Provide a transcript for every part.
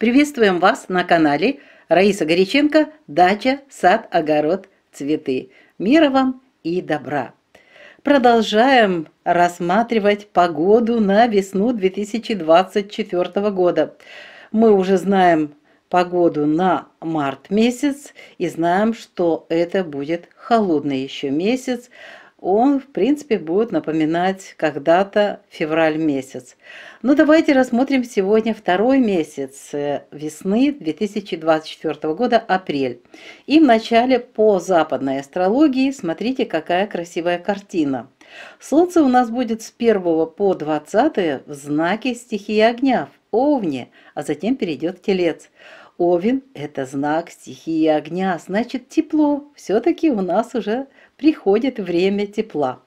Приветствуем вас на канале Раиса Горяченко «Дача, сад, огород, цветы». Мира вам и добра! Продолжаем рассматривать погоду на весну 2024 года. Мы уже знаем погоду на март месяц и знаем, что это будет холодный еще месяц, он, в принципе, будет напоминать когда-то февраль месяц. Но ну, давайте рассмотрим сегодня второй месяц э, весны 2024 года, апрель. И в начале по западной астрологии смотрите, какая красивая картина. Солнце у нас будет с 1 по 20 в знаке стихии огня, в Овне, а затем перейдет в Телец. Овен – это знак стихии огня, значит тепло. Все-таки у нас уже приходит время тепла.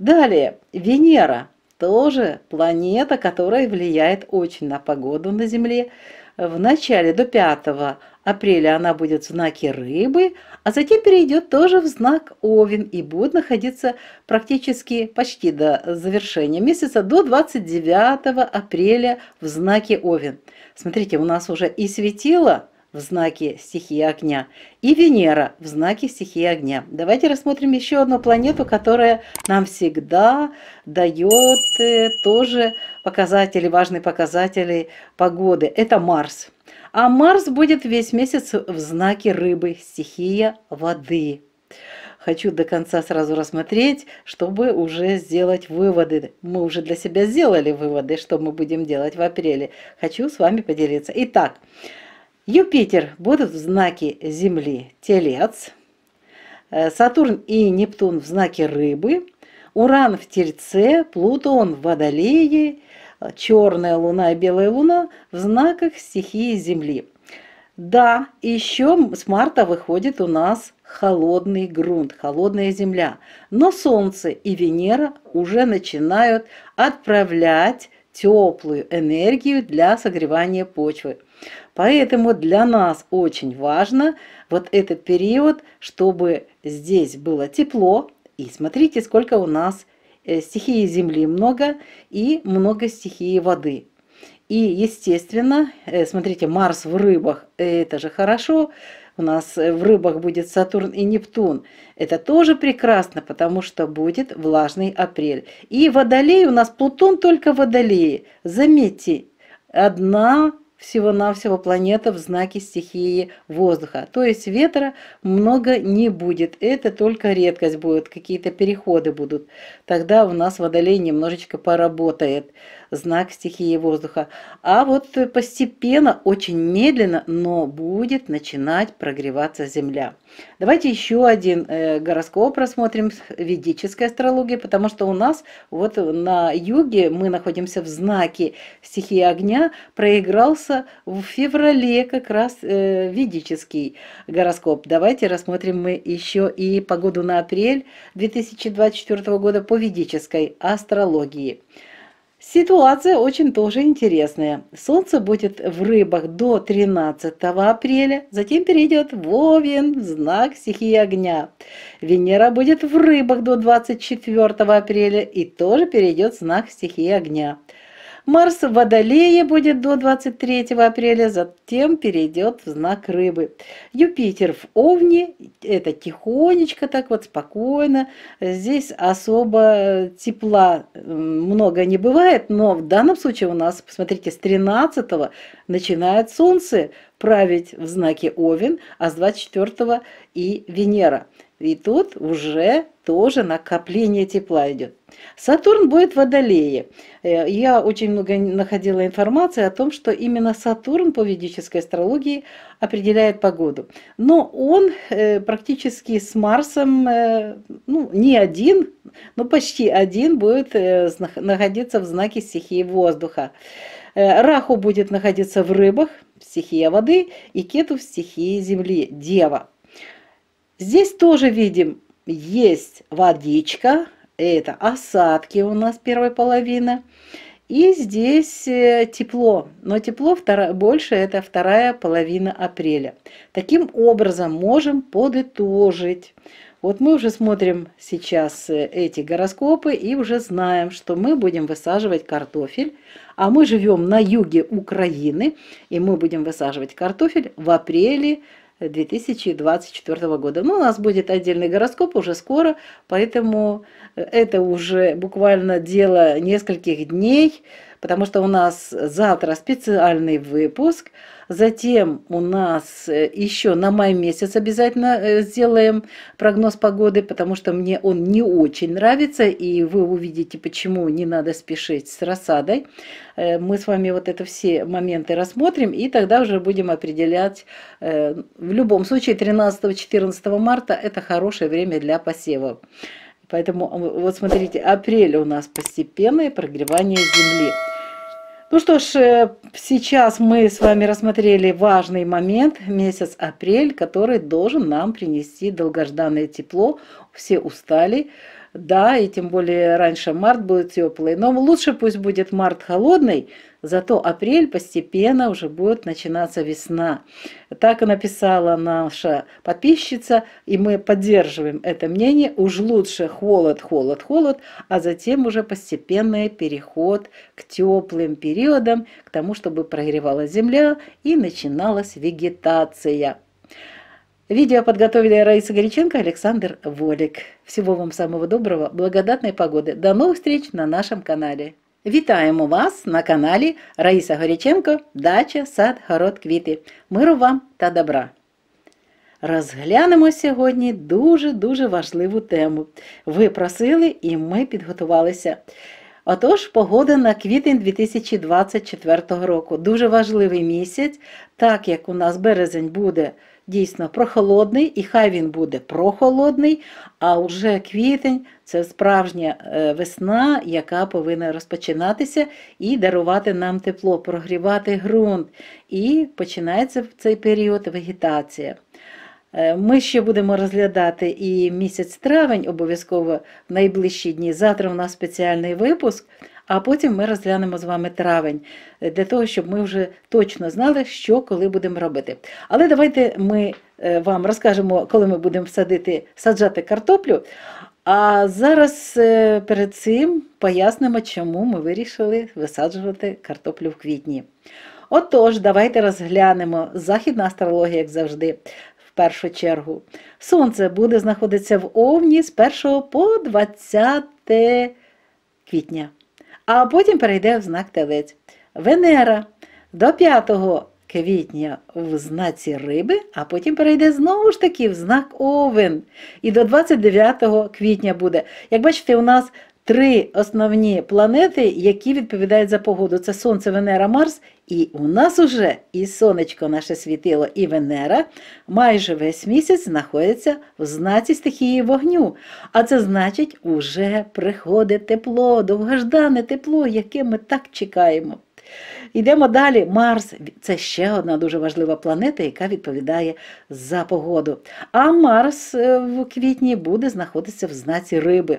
Далее, Венера тоже планета, которая влияет очень на погоду на Земле. В начале до 5 апреля она будет в знаке Рыбы, а затем перейдет тоже в знак Овен и будет находиться практически почти до завершения месяца, до 29 апреля в знаке Овен. Смотрите, у нас уже и светило в знаке стихии огня и Венера в знаке стихии огня. Давайте рассмотрим еще одну планету, которая нам всегда дает э, тоже показатели, важные показатели погоды. Это Марс. А Марс будет весь месяц в знаке рыбы, стихия воды хочу до конца сразу рассмотреть, чтобы уже сделать выводы. Мы уже для себя сделали выводы, что мы будем делать в апреле. Хочу с вами поделиться. Итак, Юпитер будут в знаке Земли Телец, э, Сатурн и Нептун в знаке Рыбы, Уран в Тельце, Плутон в Водолее, э, Черная Луна и Белая Луна в знаках стихии Земли. Да, еще с марта выходит у нас холодный грунт, холодная земля. Но Солнце и Венера уже начинают отправлять теплую энергию для согревания почвы. Поэтому для нас очень важно вот этот период, чтобы здесь было тепло. И смотрите, сколько у нас э, стихии земли много и много стихии воды. И, естественно, э, смотрите, Марс в рыбах, э, это же хорошо, у нас э, в рыбах будет Сатурн и Нептун. Это тоже прекрасно, потому что будет влажный апрель. И водолей у нас Плутон только водолеи. Заметьте, одна всего-навсего планета в знаке стихии воздуха. То есть ветра много не будет. Это только редкость будет, какие-то переходы будут. Тогда у нас водолей немножечко поработает знак стихии воздуха. А вот постепенно, очень медленно, но будет начинать прогреваться Земля. Давайте еще один э, гороскоп рассмотрим ведической астрологии, потому что у нас вот на юге мы находимся в знаке стихии огня, проигрался в феврале как раз э, ведический гороскоп. Давайте рассмотрим мы еще и погоду на апрель 2024 года по ведической астрологии. Ситуация очень тоже интересная. Солнце будет в рыбах до 13 апреля, затем перейдет в Овен, знак стихии огня. Венера будет в рыбах до 24 апреля и тоже перейдет в знак стихии огня. Марс в Водолее будет до 23 апреля, затем перейдет в знак Рыбы. Юпитер в Овне, это тихонечко так вот спокойно, здесь особо э, тепла много не бывает, но в данном случае у нас, посмотрите, с 13 начинает Солнце править в знаке Овен, а с 24 и Венера. И тут уже тоже накопление тепла идет. Сатурн будет в Водолее. Э, я очень много находила информации о том, что именно Сатурн по ведической астрологии определяет погоду. Но он э, практически с Марсом, э, ну, не один, но почти один будет находиться в знаке стихии воздуха. Раху будет находиться в рыбах, стихия воды, и кету в стихии земли, дева. Здесь тоже видим, есть водичка, это осадки у нас первая половина. И здесь э, тепло, но тепло больше это вторая половина апреля. Таким образом можем подытожить. Вот мы уже смотрим сейчас э, эти гороскопы и уже знаем, что мы будем высаживать картофель, а мы живем на юге Украины, и мы будем высаживать картофель в апреле 2024 года. Но ну, у нас будет отдельный гороскоп уже скоро, поэтому э, это уже буквально дело нескольких дней. потому что у нас завтра специальный выпуск, затем у нас э, еще на май месяц обязательно э, сделаем прогноз погоды, потому что мне он не очень нравится, и вы увидите, почему не надо спешить с рассадой. Э, мы с вами вот это все моменты рассмотрим, и тогда уже будем определять. В любом случае, 13-14 марта – это хорошее время для посева. Поэтому, а, вот смотрите, апрель у нас постепенное прогревание Земли. Ну что ж, э, сейчас мы с вами рассмотрели важный момент, месяц апрель, который должен нам принести долгожданное тепло. Все устали, да, и тем более раньше март будет теплый. Но лучше пусть будет март холодный, Зато апрель постепенно уже будет начинаться весна. Так и написала наша подписчица, и мы поддерживаем это мнение. Уж лучше холод, холод, холод, а затем уже постепенный переход к теплым периодам, к тому, чтобы прогревалась земля и начиналась вегетация. Видео подготовили Раиса Горяченко, Александр Волик. Всего вам самого доброго, благодатной погоды. До новых встреч на нашем канале. Вітаємо вас на каналі Раїса Горяченко, Дача, сад, город, квіти. Миру вам та добра! Розглянемо сьогодні дуже-дуже важливу тему. Ви просили і ми підготувалися. Отож, погода на квітень 2024 року. Дуже важливий місяць, так як у нас березень буде дійсно прохолодний, і хай він буде прохолодний, а вже квітень це справжня е, весна, яка повинна розпочинатися і дарувати нам тепло, прогрівати ґрунт. І починається в цей період вегетація. Е, ми ще будемо розглядати і місяць травень обов'язково в найближчі дні. Завтра у нас спеціальний випуск а потім ми розглянемо з вами травень, е, для того, щоб ми вже точно знали, що коли будемо робити. Але давайте ми е, вам розкажемо, коли ми будемо садити, саджати картоплю. А зараз е, перед цим пояснимо, чому ми вирішили висаджувати картоплю в квітні. Отож, давайте розглянемо західна астрологія, як завжди, в першу чергу. Сонце буде знаходитися в Овні з 1 по 20 квітня а потім перейде в знак Телець. Венера до 5 квітня в знаці риби, а потім перейде знову ж таки в знак Овен. І до 29 квітня буде. Як бачите, у нас три основні планети, які відповідають за погоду: це Сонце, Венера, Марс. І у нас уже і сонечко наше світило, і Венера майже весь місяць знаходяться в знаці стихії вогню. А це значить, уже приходить тепло, довгождане тепло, яке ми так чекаємо. Йдемо далі. Марс це ще одна дуже важлива планета, яка відповідає за погоду. А Марс е, в квітні буде знаходитися в знаці риби.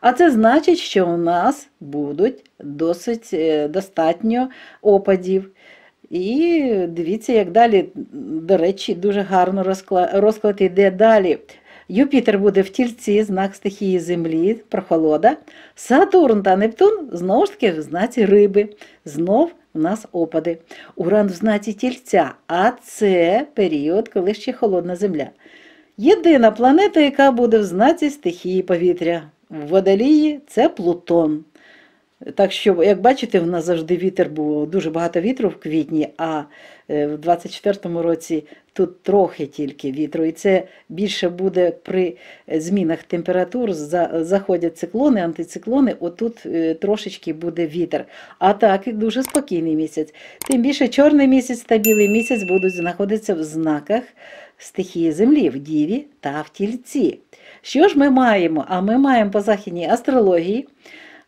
А це значить, що у нас будуть досить е, достатньо опадів. І дивіться, як далі, до речі, дуже гарно розклад, йде далі. Юпітер буде в тільці, знак стихії Землі, прохолода. Сатурн та Нептун знову ж таки в знаці риби. Знов у нас опади. Уран в знаці тільця, а це період, коли ще холодна земля. Єдина планета, яка буде в знаці стихії повітря в водолії це Плутон. Так що, як бачите, в нас завжди вітер був дуже багато вітру в квітні, а е, в 24-му році тут трохи тільки вітру. І це більше буде при змінах температур. Заходять циклони, антициклони, отут е, трошечки буде вітер. А так, дуже спокійний місяць. Тим більше чорний місяць та білий місяць будуть знаходитися в знаках стихії землі в Діві та в Тільці. Що ж ми маємо? А ми маємо по західній астрології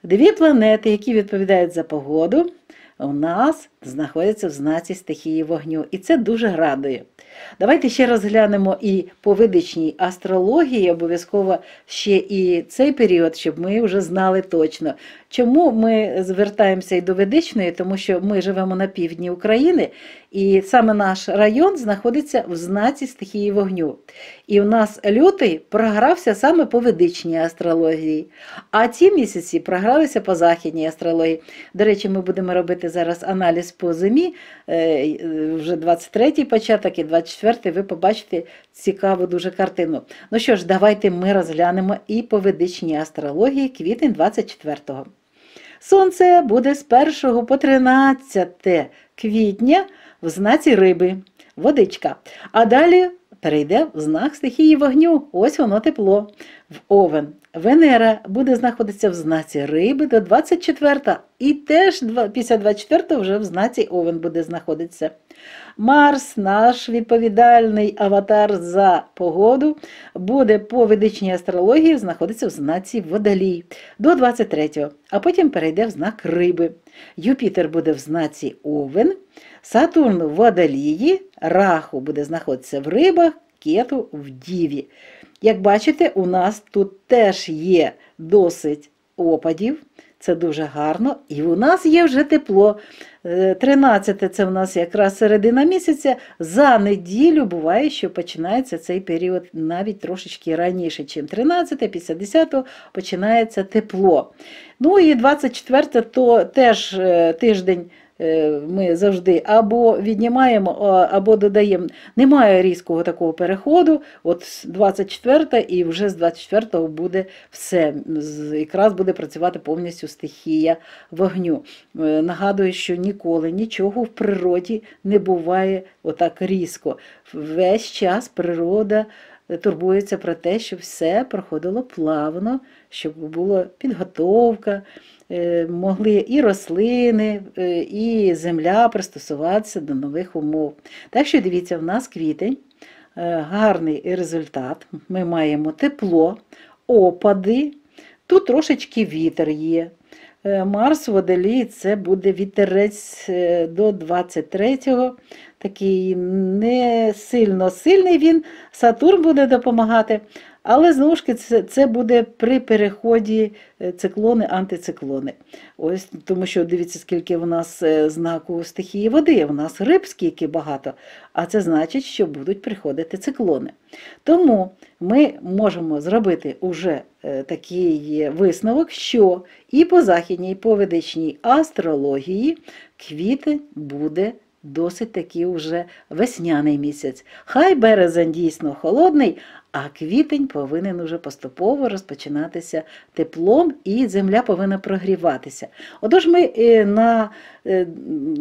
дві планети, які відповідають за погоду. У нас знаходяться в знаці стихії вогню, і це дуже радує. Давайте ще розглянемо і по видичній астрології, обов'язково ще і цей період, щоб ми вже знали точно. Чому ми звертаємося і до ведичної, тому що ми живемо на півдні України, і саме наш район знаходиться в знаці стихії вогню. І в нас лютий програвся саме по ведичній астрології, а ці місяці програлися по західній астрології. До речі, ми будемо робити зараз аналіз десь по зимі, е, е, вже 23-й початок і 24-й, ви побачите цікаву дуже картину. Ну що ж, давайте ми розглянемо і по ведичній астрології квітень 24-го. Сонце буде з 1 по 13 квітня в знаці риби. Водичка. А далі перейде в знак стихії вогню. Ось воно тепло. В Овен. Венера буде знаходитися в знаці риби до 24 і теж після 24 вже в знаці Овен буде знаходитися. Марс, наш відповідальний аватар за погоду, буде по ведичній астрології знаходитися в знаці Водолій до 23-го, а потім перейде в знак Риби. Юпітер буде в знаці Овен, Сатурн в Водолії, Раху буде знаходитися в рибах, кету в Діві. Як бачите, у нас тут теж є досить опадів. Це дуже гарно. І у нас є вже тепло. 13 е, це в нас якраз середина місяця. За неділю буває, що починається цей період навіть трошечки раніше, ніж 13, після 10 починається тепло. Ну і 24 то теж е, тиждень. Е, ми завжди або віднімаємо, або додаємо. Немає різкого такого переходу. От 24 і вже з 24 го буде все. Якраз буде працювати повністю стихія вогню. Е, нагадую, що ніколи нічого в природі не буває отак різко. Весь час природа. Турбується про те, щоб все проходило плавно, щоб була підготовка. Е, могли і рослини, е, і земля пристосуватися до нових умов. Так що дивіться, в нас квітень, е, гарний результат. Ми маємо тепло, опади, тут трошечки вітер є. Марс водолій це буде вітерець до 23-го. Такий не сильно сильний він, Сатурн буде допомагати, але знову ж це, це буде при переході е, циклони-антициклони. Ось Тому що дивіться, скільки в нас е, знаку стихії води, в нас риб скільки багато, а це значить, що будуть приходити циклони. Тому ми можемо зробити уже е, такий висновок, що і по західній, і по ведичній астрології квітень буде. Досить таки уже весняний місяць. Хай березень дійсно холодний, а квітень повинен уже поступово розпочинатися теплом, і земля повинна прогріватися. Отож, ми е, на Е,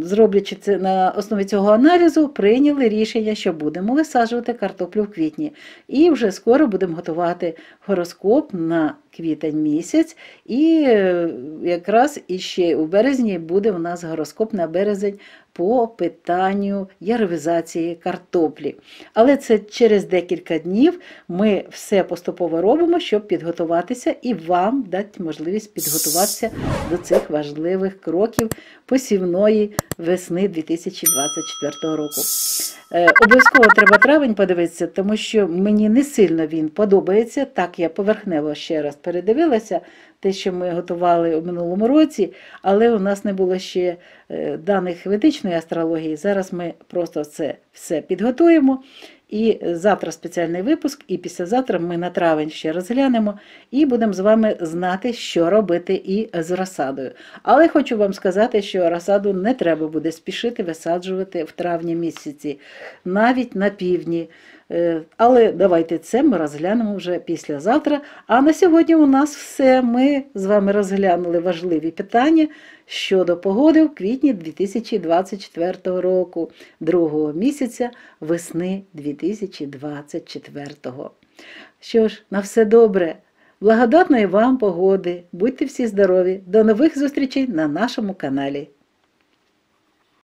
зроблячи це на основі цього аналізу, прийняли рішення, що будемо висаджувати картоплю в квітні. І вже скоро будемо готувати гороскоп на квітень місяць. І е, якраз іще у березні буде у нас гороскоп на березень по питанню яровізації картоплі. Але це через декілька днів ми все поступово робимо, щоб підготуватися і вам дати можливість підготуватися до цих важливих кроків. посівання чарівної весни 2024 року. Е, обов'язково треба травень подивитися, тому що мені не сильно він подобається. Так, я поверхнево ще раз передивилася те, що ми готували у минулому році, але у нас не було ще е, даних ведичної астрології. Зараз ми просто це все підготуємо і завтра спеціальний випуск, і післязавтра ми на травень ще розглянемо і будемо з вами знати, що робити і з розсадою. Але хочу вам сказати, що розсаду не треба буде спішити висаджувати в травні місяці, навіть на півдні. Е, але давайте це ми розглянемо вже післязавтра. А на сьогодні у нас все. Ми з вами розглянули важливі питання щодо погоди в квітні 2024 року, другого місяця весни 2024. Що ж, на все добре. Благодатної вам погоди, будьте всі здорові! До нових зустрічей на нашому каналі.